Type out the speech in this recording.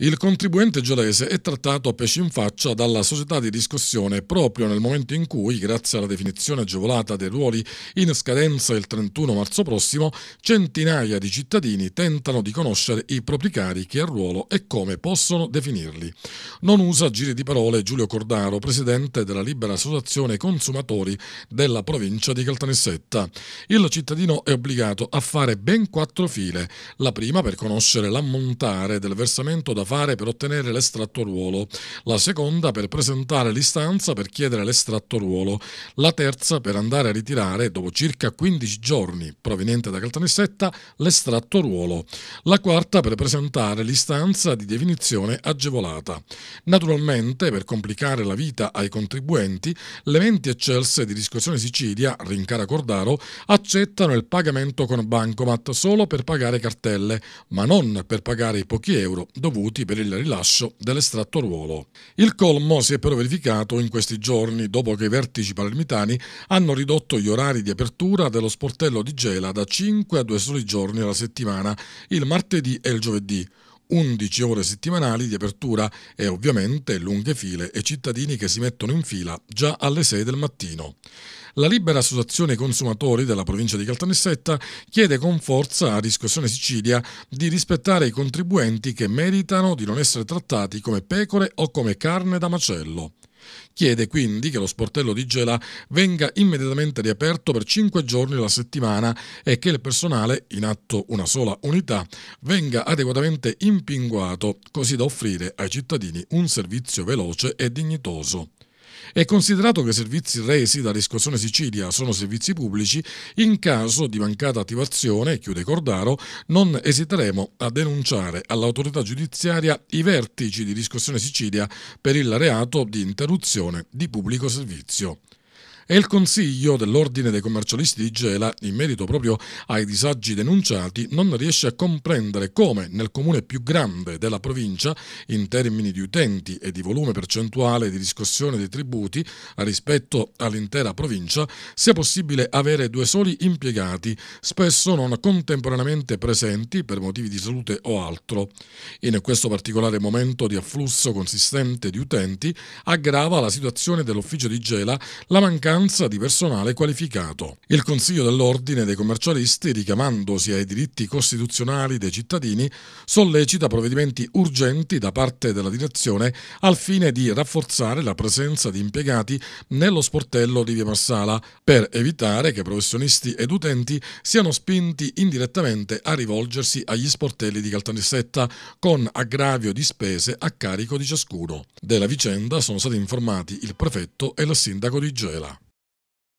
Il contribuente gialese è trattato a pesci in faccia dalla società di riscossione proprio nel momento in cui, grazie alla definizione agevolata dei ruoli in scadenza il 31 marzo prossimo, centinaia di cittadini tentano di conoscere i propri carichi al ruolo e come possono definirli. Non usa giri di parole Giulio Cordaro, presidente della Libera Associazione Consumatori della provincia di Caltanissetta. Il cittadino è obbligato a fare ben quattro file, la prima per conoscere l'ammontare del versamento da fare per ottenere l'estratto ruolo, la seconda per presentare l'istanza per chiedere l'estratto ruolo, la terza per andare a ritirare dopo circa 15 giorni proveniente da Caltanissetta l'estratto ruolo, la quarta per presentare l'istanza di definizione agevolata. Naturalmente, per complicare la vita ai contribuenti, le menti eccelse di Riscossione Sicilia, Rincara Cordaro, accettano il pagamento con bancomat solo per pagare cartelle, ma non per pagare i pochi euro dovuti pronti per il rilascio dell'estratto ruolo. Il colmo si è però verificato in questi giorni dopo che i vertici palermitani hanno ridotto gli orari di apertura dello sportello di Gela da 5 a 2 soli giorni alla settimana, il martedì e il giovedì. 11 ore settimanali di apertura e ovviamente lunghe file e cittadini che si mettono in fila già alle 6 del mattino. La libera associazione consumatori della provincia di Caltanissetta chiede con forza a Riscossione Sicilia di rispettare i contribuenti che meritano di non essere trattati come pecore o come carne da macello. Chiede quindi che lo sportello di Gela venga immediatamente riaperto per 5 giorni alla settimana e che il personale, in atto una sola unità, venga adeguatamente impinguato così da offrire ai cittadini un servizio veloce e dignitoso. E considerato che i servizi resi da Riscossione Sicilia sono servizi pubblici, in caso di mancata attivazione, chiude Cordaro, non esiteremo a denunciare all'autorità giudiziaria i vertici di Riscossione Sicilia per il reato di interruzione di pubblico servizio e il consiglio dell'Ordine dei commercialisti di Gela, in merito proprio ai disagi denunciati, non riesce a comprendere come nel comune più grande della provincia, in termini di utenti e di volume percentuale di riscossione dei tributi rispetto all'intera provincia, sia possibile avere due soli impiegati, spesso non contemporaneamente presenti per motivi di salute o altro. In questo particolare momento di afflusso consistente di utenti aggrava la situazione dell'ufficio di Gela la mancanza mancanza di personale qualificato. Il Consiglio dell'Ordine dei commercialisti, richiamandosi ai diritti costituzionali dei cittadini, sollecita provvedimenti urgenti da parte della direzione al fine di rafforzare la presenza di impiegati nello sportello di Via Marsala per evitare che professionisti ed utenti siano spinti indirettamente a rivolgersi agli sportelli di Caltanissetta con aggravio di spese a carico di ciascuno. Della vicenda sono stati informati il prefetto e il sindaco di Gela.